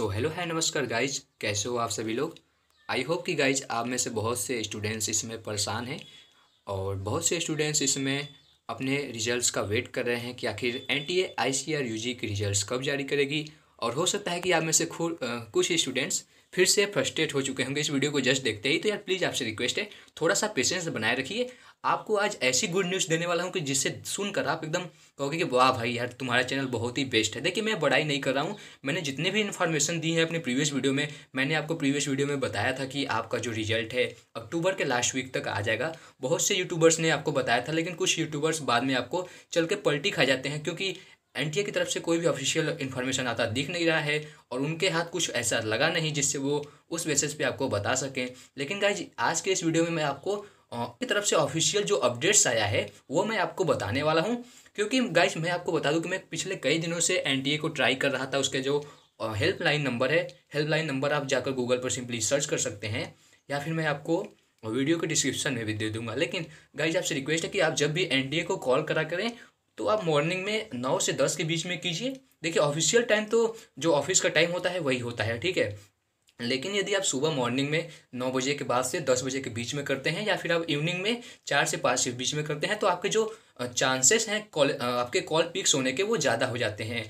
So hello है नमस्कार guys कैसे हो आप सभी लोग आई होप कि गाइज आप में से बहुत से स्टूडेंट्स इसमें परेशान हैं और बहुत से स्टूडेंट्स इसमें अपने रिजल्ट्स का वेट कर रहे हैं कि आखिर N T A I C R U G की रिजल्ट कब जारी करेगी और हो सकता है कि आप में से खुद कुछ स्टूडेंट्स फिर से फ्रस्ट्रेट हो चुके होंगे इस वीडियो को जस्ट देखते ही तो यार प्लीज़ आपसे रिक्वेस्ट है थोड़ा सा पेशेंस बनाए रखिए आपको आज ऐसी गुड न्यूज़ देने वाला हूँ कि जिससे सुनकर आप एकदम कहोगे कि वाह भाई यार तुम्हारा चैनल बहुत ही बेस्ट है देखिए मैं बड़ाई नहीं कर रहा हूँ मैंने जितने भी इन्फॉर्मेशन दी है अपने प्रीवियस वीडियो में मैंने आपको प्रीवियस वीडियो में बताया था कि आपका जो रिजल्ट है अक्टूबर के लास्ट वीक तक आ जाएगा बहुत से यूट्यूबर्स ने आपको बताया था लेकिन कुछ यूट्यूबर्स बाद में आपको चल के पलटी खा जाते हैं क्योंकि एन की तरफ से कोई भी ऑफिशियल इन्फॉर्मेशन आता दिख नहीं रहा है और उनके हाथ कुछ ऐसा लगा नहीं जिससे वो उस बेसिस पे आपको बता सकें लेकिन गाइज आज के इस वीडियो में मैं आपको की तरफ से ऑफिशियल जो अपडेट्स आया है वो मैं आपको बताने वाला हूँ क्योंकि गाइस मैं आपको बता दूँ कि मैं पिछले कई दिनों से एन को ट्राई कर रहा था उसके जो हेल्पलाइन नंबर है हेल्पलाइन नंबर आप जाकर गूगल पर सिंपली सर्च कर सकते हैं या फिर मैं आपको वीडियो के डिस्क्रिप्शन में भी दे दूंगा लेकिन गाइज आपसे रिक्वेस्ट है कि आप जब भी एन को कॉल करा करें तो आप मॉर्निंग में नौ से दस के बीच में कीजिए देखिए ऑफिशियल टाइम तो जो ऑफिस का टाइम होता है वही होता है ठीक है लेकिन यदि आप सुबह मॉर्निंग में नौ बजे के बाद से दस बजे के बीच में करते हैं या फिर आप इवनिंग में चार से पाँच के बीच में करते हैं तो आपके जो चांसेस हैं कॉल आपके कॉल पिक्स होने के वो ज़्यादा हो जाते हैं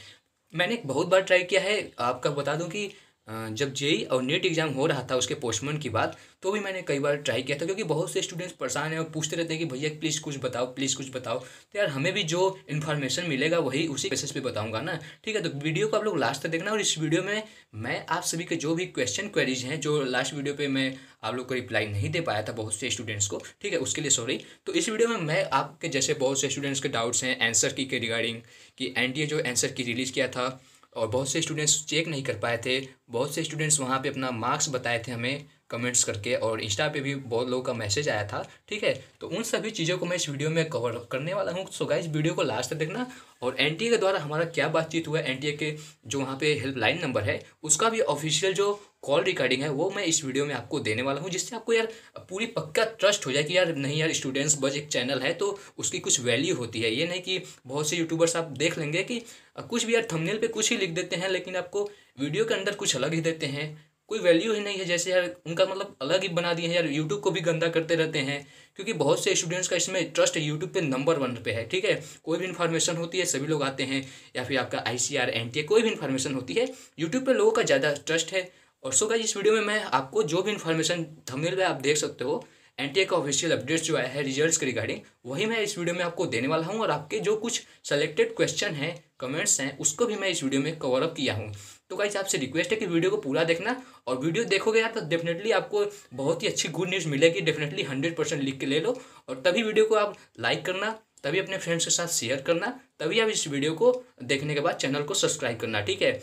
मैंने बहुत बार ट्राई किया है आपका बता दूं कि जब जेई और नेट एग्ज़ाम हो रहा था उसके पोस्टमोन की बात तो भी मैंने कई बार ट्राई किया था क्योंकि बहुत से स्टूडेंट्स परेशान हैं और पूछते रहते हैं कि भैया प्लीज़ कुछ बताओ प्लीज़ कुछ बताओ तो यार हमें भी जो इन्फॉर्मेशन मिलेगा वही उसी बेसिस पे बताऊंगा ना ठीक है तो वीडियो को आप लोग लास्ट तक देखना और इस वीडियो में मैं आप सभी के जो भी क्वेश्चन क्वेरीज हैं जो लास्ट वीडियो पर मैं आप लोग को रिप्लाई नहीं दे पाया था बहुत से स्टूडेंट्स को ठीक है उसके लिए सॉरी तो इस वीडियो में मैं आपके जैसे बहुत से स्टूडेंट्स के डाउट्स हैं आंसर की के रिगार्डिंग कि एन जो आंसर की रिलीज़ किया था और बहुत से स्टूडेंट्स चेक नहीं कर पाए थे बहुत से स्टूडेंट्स वहाँ पे अपना मार्क्स बताए थे हमें कमेंट्स करके और इंस्टा पे भी बहुत लोगों का मैसेज आया था ठीक है तो उन सभी चीज़ों को मैं इस वीडियो में कवर करने वाला हूँ सो गाइज वीडियो को लास्ट तक देखना और एन के द्वारा हमारा क्या बातचीत हुआ एन के जो वहाँ पे हेल्पलाइन नंबर है उसका भी ऑफिशियल जो कॉल रिकॉर्डिंग है वो मैं इस वीडियो में आपको देने वाला हूँ जिससे आपको यार पूरी पक्का ट्रस्ट हो जाए कि यार नहीं यार स्टूडेंट्स बज एक चैनल है तो उसकी कुछ वैल्यू होती है ये नहीं कि बहुत से यूट्यूबर्स आप देख लेंगे कि कुछ भी यार थंबनेल पे कुछ ही लिख देते हैं लेकिन आपको वीडियो के अंदर कुछ अलग ही देते हैं कोई वैल्यू ही नहीं है जैसे यार उनका मतलब अलग ही बना दिए हैं यार यूट्यूब को भी गंदा करते रहते हैं क्योंकि बहुत से स्टूडेंट्स का इसमें ट्रस्ट यूट्यूब पे नंबर वन पे है ठीक है कोई भी इन्फॉर्मेशन होती है सभी लोग आते हैं या फिर आपका I C R N T कोई भी इन्फॉर्मेशन होती है यूट्यूब पर लोगों का ज़्यादा ट्रस्ट है और सो गाइस इस वीडियो में मैं आपको जो भी इन्फॉर्मेशन थंबनेल में आप देख सकते हो एनटीए का ऑफिशियल अपडेट्स जो आया है रिजल्ट्स के रिगार्डिंग वही मैं इस वीडियो में आपको देने वाला हूँ और आपके जो कुछ सेलेक्टेड क्वेश्चन हैं कमेंट्स हैं उसको भी मैं इस वीडियो में कवर अप किया हूँ तो गाइज आपसे रिक्वेस्ट है कि वीडियो को पूरा देखना और वीडियो देखोगे यार तो डेफिनेटली आपको बहुत ही अच्छी गुड न्यूज़ मिलेगी डेफिनेटली हंड्रेड परसेंट लिख के ले लो और तभी वीडियो को आप लाइक करना तभी अपने फ्रेंड्स के साथ शेयर करना तभी आप इस वीडियो को देखने के बाद चैनल को सब्सक्राइब करना ठीक है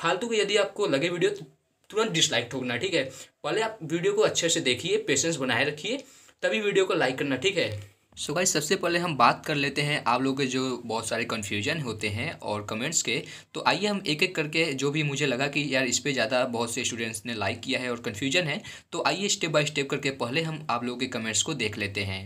फालतू के यदि आपको लगे वीडियो तो तुरंत डिसलाइक ठोकना ठीक है पहले आप वीडियो को अच्छे से देखिए पेशेंस बनाए रखिए तभी वीडियो को लाइक करना ठीक है सो भाई सबसे पहले हम बात कर लेते हैं आप लोग के जो बहुत सारे कन्फ्यूजन होते हैं और कमेंट्स के तो आइए हम एक एक करके जो भी मुझे लगा कि यार इस पर ज़्यादा बहुत से स्टूडेंट्स ने लाइक किया है और कन्फ्यूजन है तो आइए स्टेप बाय स्टेप करके पहले हम आप लोगों के कमेंट्स को देख लेते हैं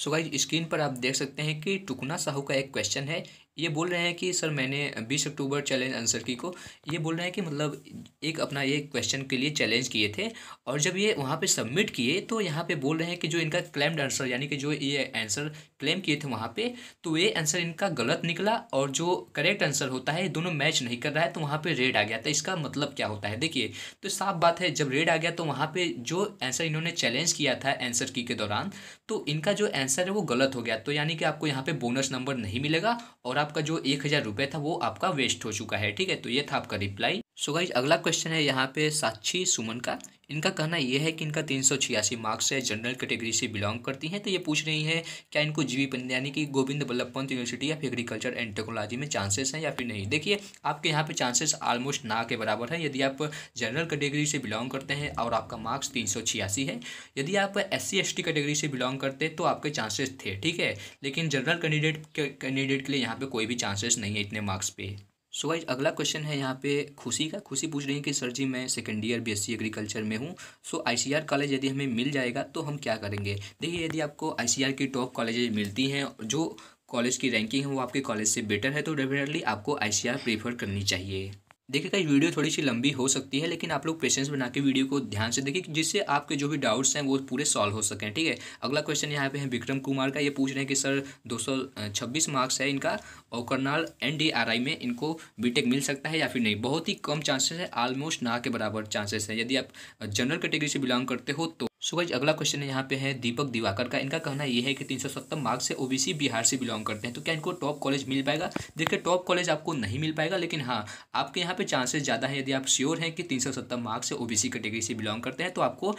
सो so स्क्रीन पर आप देख सकते हैं कि टुकना साहू का एक क्वेश्चन है ये बोल रहे हैं कि सर मैंने बीस अक्टूबर चैलेंज आंसर की को ये बोल रहे हैं कि मतलब एक अपना ये क्वेश्चन के लिए चैलेंज किए थे और जब ये वहाँ पे सबमिट किए तो यहाँ पे बोल रहे हैं कि जो इनका क्लेम्ड आंसर यानी कि जो ये आंसर क्लेम किए थे वहाँ पे तो ये आंसर इनका गलत निकला और जो करेक्ट आंसर होता है दोनों मैच नहीं कर रहा है तो वहाँ पर रेड आ गया था तो इसका मतलब क्या होता है देखिए तो साफ बात है जब रेड आ गया तो वहाँ पर जो आंसर इन्होंने चैलेंज किया था आंसर की के दौरान तो इनका जो आंसर है वो गलत हो गया तो यानी कि आपको यहाँ पर बोनस नंबर नहीं मिलेगा और आप आपका जो एक हज़ार रुपये था वो आपका वेस्ट हो चुका है ठीक है तो ये था आपका रिप्लाई सो गाइज अगला क्वेश्चन है यहाँ पे साक्षी सुमन का इनका कहना यह है कि इनका तीन सौ छियासी मार्क्स है जनरल कैटेगरी से बिलोंग करती हैं तो ये पूछ रही है क्या इनको जीवी पंत यानी कि गोविंद बल्लभ पंत यूनिवर्सिटी या फिर एग्रीकल्चर एंड टेक्नोलॉजी में चांसेस हैं या फिर नहीं देखिए आपके यहाँ पे चांसेस ऑलमोस्ट ना के बराबर हैं यदि आप जनरल कैटेगरी से बिलोंग करते हैं और आपका मार्क्स तीन सौ छियासी है यदि आप एस सी कैटेगरी से बिलोंग करते तो आपके चांसेस थे ठीक है लेकिन जनरल कैंडिडेट कैंडिडेट के लिए यहाँ पर कोई भी चांसेस नहीं है इतने मार्क्स पे सो so अगला क्वेश्चन है यहाँ पे खुशी का खुशी पूछ रही है कि सर जी मैं सेकेंड ईयर बीएससी एग्रीकल्चर में हूँ सो आईसीआर कॉलेज यदि हमें मिल जाएगा तो हम क्या करेंगे देखिए यदि आपको आईसीआर की टॉप कॉलेजेज मिलती हैं जो कॉलेज की रैंकिंग है वो आपके कॉलेज से बेटर है तो डेफिनेटली आपको आई सी आर प्रेफर करनी चाहिए देखिए कई वीडियो थोड़ी सी लंबी हो सकती है लेकिन आप लोग पेशेंस बना के वीडियो को ध्यान से देखिए जिससे आपके जो भी डाउट्स हैं वो पूरे सॉल्व हो सकें ठीक है अगला क्वेश्चन यहाँ पे है विक्रम कुमार का ये पूछ रहे हैं कि सर 226 मार्क्स है इनका और करनाल एनडीआरआई में इनको बीटेक मिल सकता है या फिर नहीं बहुत ही कम चांसेस है ऑलमोस्ट ना के बराबर चांसेस है यदि आप जनरल कैटेगरी से बिलोंग करते हो तो सो गाइज अगला क्वेश्चन है यहाँ पे है दीपक दिवाकर का इनका कहना यह है कि तीन सौ सत्तर मार्क्स से ओबीसी बिहार से बिलोंग करते हैं तो क्या इनको टॉप कॉलेज मिल पाएगा देखिए टॉप कॉलेज आपको नहीं मिल पाएगा लेकिन हाँ आपके यहाँ पे चांसेस ज़्यादा है यदि आप श्योर हैं कि तीन सौ सत्तर मार्क्स से ओबीसी कैटेगरी से बिलोंग करते हैं तो आपको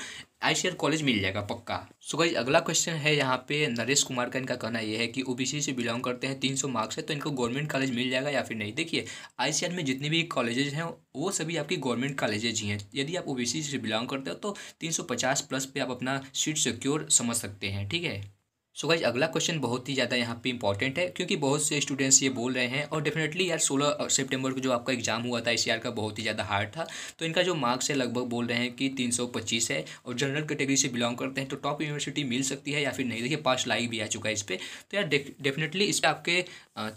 आईसीआर कॉलेज मिल जाएगा पक्का सो गई अगला क्वेश्चन है यहाँ पे नरेश कुमार का इनका कहना यह है कि ओबीसी से बिलोंग करते हैं सौ मार्क्स है तो इनको गवर्नमेंट कॉलेज मिल जाएगा या फिर नहीं देखिए आईसीआर में जितने भी कॉलेजेज हैं वो सभी आपकी गवर्नमेंट कॉलेजेज ही हैं यदि आप ओबीसी से बिलोंग करते हो तो तीन प्लस पे आप अपना सीट सिक्योर समझ सकते हैं ठीक है सो so गाइज अगला क्वेश्चन बहुत ही ज़्यादा यहाँ पे इंपॉर्टेंट है क्योंकि बहुत से स्टूडेंट्स ये बोल रहे हैं और डेफिनेटली यार 16 सितंबर को जो आपका एग्जाम हुआ था इस ईयर का बहुत ही ज़्यादा हार्ड था तो इनका जो मार्क्स है लगभग बोल रहे हैं कि 325 है और जनरल कैटेगरी से बिलोंग करते हैं तो टॉप यूनिवर्सिटी मिल सकती है या फिर नहीं देखिए पास लाइक भी आ चुका है इस पर तो यार डेफिनेटली इस पर आपके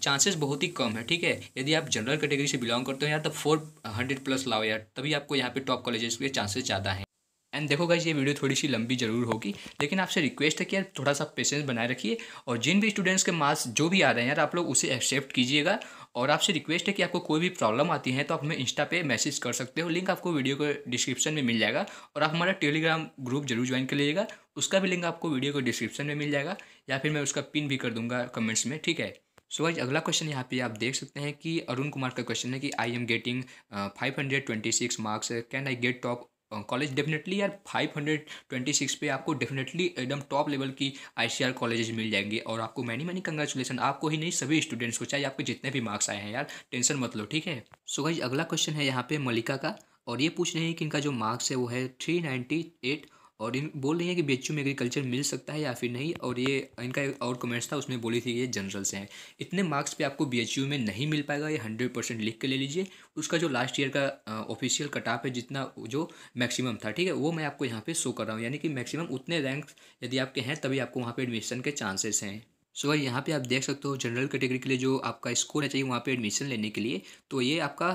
चांसेस बहुत ही कम है ठीक है यदि आप जनरल कैटेगरी से बिलोंग करते हो यार तो फोर प्लस लाओ यार तभी आपको यहाँ पे टॉप कॉलेजेस के चांसेस ज़्यादा हैं एंड देखो गाइज ये वीडियो थोड़ी सी लंबी जरूर होगी लेकिन आपसे रिक्वेस्ट है कि यार थोड़ा सा पेशेंस बनाए रखिए और जिन भी स्टूडेंट्स के मार्क्स जो भी आ रहे हैं यार आप लोग उसे एक्सेप्ट कीजिएगा और आपसे रिक्वेस्ट है कि आपको कोई भी प्रॉब्लम आती है तो आप हमें इंस्टा पे मैसेज कर सकते हो लिंक आपको वीडियो के डिस्क्रिप्शन में मिल जाएगा और आप हमारा टेलीग्राम ग्रुप जरूर ज्वाइन कर लीजिएगा उसका भी लिंक आपको वीडियो के डिस्क्रिप्शन में मिल जाएगा या फिर मैं उसका पिन भी कर दूंगा कमेंट्स में ठीक है सो so गाइज अगला क्वेश्चन यहाँ पे आप देख सकते हैं कि अरुण कुमार का क्वेश्चन है कि I am getting five hundred twenty six marks can I get top college definitely यार 526 पे आपको डेफिनेटली एकदम टॉप लेवल की आई सी आर कॉलेजेस मिल जाएंगे और आपको मैनी मैनी कंग्रेचुलेसन आपको ही नहीं सभी स्टूडेंट्स को चाहे आपके जितने भी मार्क्स आए हैं यार टेंशन मत लो ठीक है सो so अगला क्वेश्चन है यहाँ पे मलिका का और ये पूछ रहे हैं कि इनका जो मार्क्स है वो है थ्री नाइन्टी एट और इन बोल रही है कि बी में एग्रीकल्चर मिल सकता है या फिर नहीं और ये इनका एक और कमेंट्स था उसमें बोली थी ये जनरल से है इतने मार्क्स पे आपको बी में नहीं मिल पाएगा ये हंड्रेड परसेंट लिख के ले लीजिए उसका जो लास्ट ईयर का ऑफिशियल कटाप है जितना जो मैक्सिमम था ठीक है वो मैं आपको यहाँ पर शो कर रहा हूँ यानी कि मैक्सिमम उतने रैंक यदि आपके हैं तभी आपको वहाँ पर एडमिशन के चांसेस हैं सो so, यहाँ पे आप देख सकते हो जनरल कैटेगरी के लिए जो आपका स्कोर है चाहिए वहाँ पर एडमिशन लेने के लिए तो ये आपका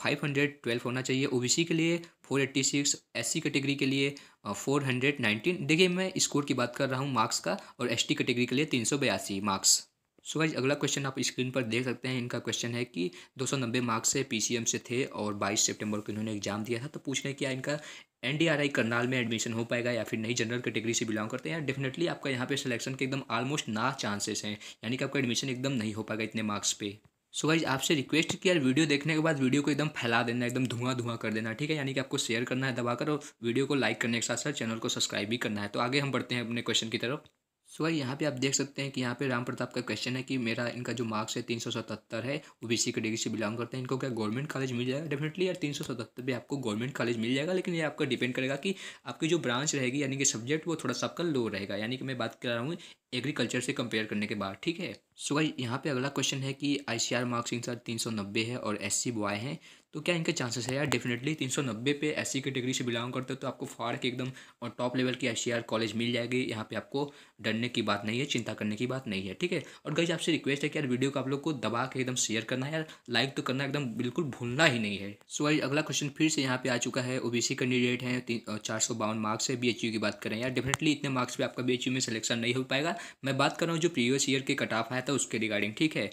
फाइव हंड्रेड ट्वेल्व होना चाहिए ओबीसी के लिए four eighty six S C category के लिए फोर हंड्रेड नाइनटीन देखिए मैं स्कोर की बात कर रहा हूँ मार्क्स का और एस टी कैटेगरी के लिए तीन सौ बयासी मार्क्स सो गाइज अगला क्वेश्चन आप स्क्रीन पर देख सकते हैं इनका क्वेश्चन है कि दो सौ नब्बे मार्क्स से एम से थे और बाईस सितंबर को इन्होंने एग्जाम दिया था तो पूछ रहे हैं क्या इनका आई करनाल में एडमिशन हो पाएगा या फिर नहीं जनरल कैटेगरी से बिलोंग करते हैं या डेफिनेटली आपका यहाँ पे सिलेक्शन के एकदम ऑलमोस्ट ना चांसेस हैं यानी कि आपका एडमिशन एकदम नहीं हो पाएगा इतने मार्क्स पे सो गाइज आपसे रिक्वेस्ट किया वीडियो देखने के बाद वीडियो को एकदम फैला देना एकदम धुआं धुआं कर देना ठीक है यानी कि आपको शेयर करना है दबाकर और वीडियो को लाइक करने के साथ साथ चैनल को सब्सक्राइब भी करना है तो आगे हम बढ़ते हैं अपने क्वेश्चन की तरफ सो भाई यहाँ पे आप देख सकते हैं कि यहाँ पे राम प्रताप का क्वेश्चन है कि मेरा इनका जो मार्क्स है तीन सौ सतहत्तर है वो बी सी कैटेगरी से बिलोंग करते हैं इनको क्या गवर्नमेंट कॉलेज मिल जाएगा डेफिनेटली यार तीन सौ सतहत्तर भी आपको गवर्नमेंट कॉलेज मिल जाएगा लेकिन ये आपका डिपेंड करेगा कि आपकी जो ब्रांच रहेगी यानी कि सब्जेक्ट वो थोड़ा सा आपका लो रहेगा यानी कि मैं बात कर रहा हूँ एग्रीकल्चर से कंपेयर करने के बाद ठीक है सो भाई यहाँ पे अगला क्वेश्चन है कि आई सी आर मार्क्स इनका तीन सौ नब्बे है और एस सी बॉय हैं तो क्या इनके चांसेस है यार डेफिनेटली तीन सौ नब्बे पे एस सी कैटेगरी से बिलोंग करते हो तो आपको फाड़ के एकदम और टॉप लेवल की आई सी आर कॉलेज मिल जाएगी यहाँ पे आपको डरने की बात नहीं है चिंता करने की बात नहीं है ठीक है और गई आपसे रिक्वेस्ट है कि यार वीडियो को आप लोग को दबा के एकदम शेयर करना है यार लाइक तो करना एकदम बिल्कुल भूलना ही नहीं है सो भाई अगला क्वेश्चन फिर से यहाँ पे आ चुका है ओ बी सी कैंडिडेट हैं चार सौ बावन मार्क्स है बी एच यू की बात करें यार डेफिनेटली इतने मार्क्स पर आपका बी एच यू में सिलेक्शन नहीं हो पाएगा मैं बात कर रहा हूँ जो प्रीवियस ईयर के कट ऑफ आया था उसके रिगार्डिंग ठीक है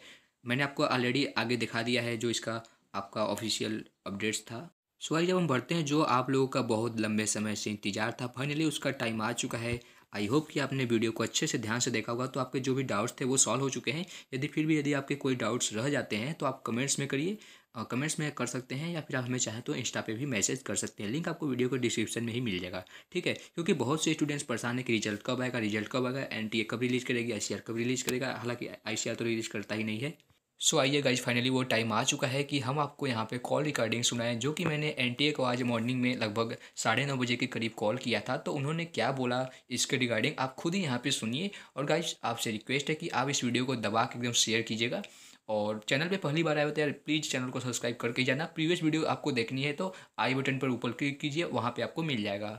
मैंने आपको ऑलरेडी आगे दिखा दिया है जो इसका आपका ऑफिशियल अपडेट्स था सो आइए जब हम बढ़ते हैं जो आप लोगों का बहुत लंबे समय से इंतजार था फाइनली उसका टाइम आ चुका है आई होप कि आपने वीडियो को अच्छे से ध्यान से देखा होगा तो आपके जो भी डाउट्स थे वो सॉल्व हो चुके हैं यदि फिर भी यदि आपके कोई डाउट्स रह जाते हैं तो आप कमेंट्स में करिए कमेंट्स में कर सकते हैं या फिर आप हमें चाहें तो इंस्टा पे भी मैसेज कर सकते हैं लिंक आपको वीडियो के डिस्क्रिप्शन में ही मिल जाएगा ठीक है क्योंकि बहुत से स्टूडेंट्स परेशान है कि रिजल्ट कब आएगा रिजल्ट कब आएगा एन टी ए कब रिलीज़ करेगी आई कब रिलीज़ करेगा हालांकि आई तो रिलीज़ करता ही नहीं है सो आइए गाइज फाइनली वो टाइम आ चुका है कि हम आपको यहाँ पे कॉल रिकॉर्डिंग सुनाएं जो कि मैंने ए को आज मॉर्निंग में लगभग साढ़े नौ बजे के करीब कॉल किया था तो उन्होंने क्या बोला इसके रिगार्डिंग आप खुद ही यहाँ पे सुनिए और गाइज आपसे रिक्वेस्ट है कि आप इस वीडियो को दबा के एकदम शेयर कीजिएगा और चैनल पे पहली बार आए हो तो यार प्लीज़ चैनल को सब्सक्राइब करके जाना प्रीवियस वीडियो आपको देखनी है तो आई बटन पर ऊपर क्लिक कीजिए वहाँ पे आपको मिल जाएगा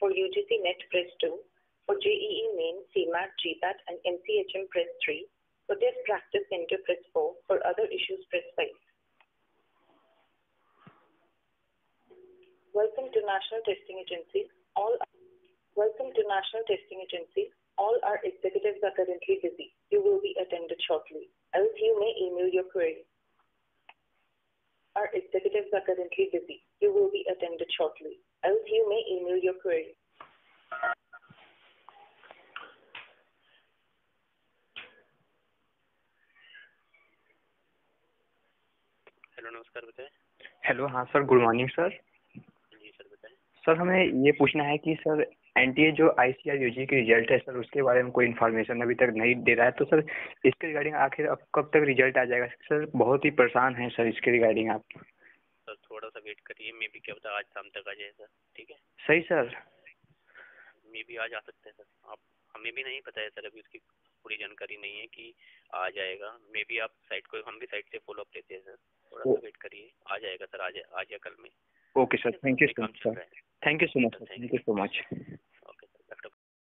for UGC NET Press 2, for JEE Main, CMAT, GPAT and MCHM Press 3, for Deaf Practice Center Press 4, for other issues Press 5. Welcome to National Testing Agency. All Welcome to National Testing Agency. All our executives are currently busy. You will be attended shortly, else you may email your query. Our executives are currently busy. You will be attended shortly, else you may email your query. Hello नमस्कार बताएं hello हाँ sir good morning sir sir हमें ये पूछना है कि sir N जो आई C R U G की रिजल्ट है सर उसके बारे में कोई इन्फॉर्मेशन अभी तक नहीं दे रहा है तो सर इसके रिगार्डिंग आखिर अब कब तक रिजल्ट आ जाएगा सर बहुत ही परेशान हैं सर इसके रिगार्डिंग आप सर थोड़ा सा वेट करिए मे भी क्या पता आज शाम तक आ जाए सर ठीक है सही सर मे भी आज आ सकते हैं सर आप हमें भी नहीं पता है सर अभी उसकी पूरी जानकारी नहीं है कि आ जाएगा मे भी आप साइट को हम भी साइट से फॉलो अप लेते हैं सर थोड़ा सा वेट करिए आ जाएगा सर आज आज या कल में okay sir thank you so much sir thank you so much thank you so much